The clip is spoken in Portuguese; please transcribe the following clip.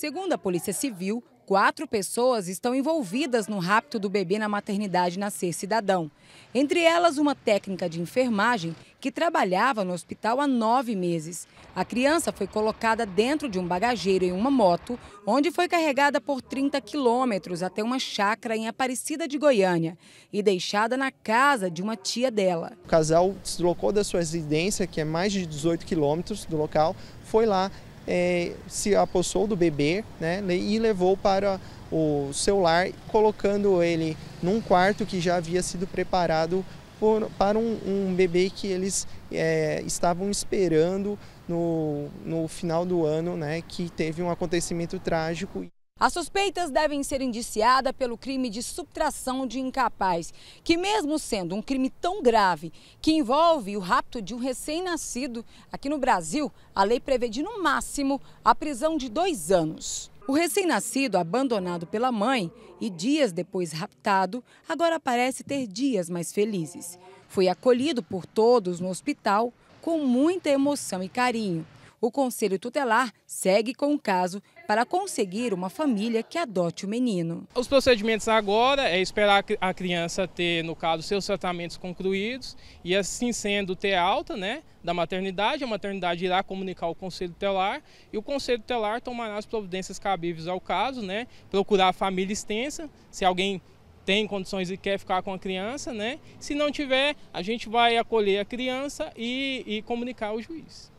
Segundo a Polícia Civil, quatro pessoas estão envolvidas no rapto do bebê na maternidade Nascer Cidadão. Entre elas, uma técnica de enfermagem que trabalhava no hospital há nove meses. A criança foi colocada dentro de um bagageiro em uma moto, onde foi carregada por 30 quilômetros até uma chácara em Aparecida de Goiânia e deixada na casa de uma tia dela. O casal deslocou da sua residência, que é mais de 18 quilômetros do local, foi lá é, se apossou do bebê né, né, e levou para o seu lar, colocando ele num quarto que já havia sido preparado por, para um, um, bebê que eles é, estavam esperando no, no final do ano, né, que teve um acontecimento trágico. As suspeitas devem ser indiciadas pelo crime de subtração de incapaz, que mesmo sendo um crime tão grave que envolve o rapto de um recém-nascido, aqui no Brasil, a lei prevê de no máximo a prisão de dois anos. O recém-nascido, abandonado pela mãe e dias depois raptado, agora parece ter dias mais felizes. Foi acolhido por todos no hospital com muita emoção e carinho o Conselho Tutelar segue com o caso para conseguir uma família que adote o menino. Os procedimentos agora é esperar a criança ter, no caso, seus tratamentos concluídos e assim sendo ter alta né, da maternidade, a maternidade irá comunicar ao Conselho Tutelar e o Conselho Tutelar tomará as providências cabíveis ao caso, né, procurar a família extensa, se alguém tem condições e quer ficar com a criança, né? Se não tiver, a gente vai acolher a criança e, e comunicar ao juiz.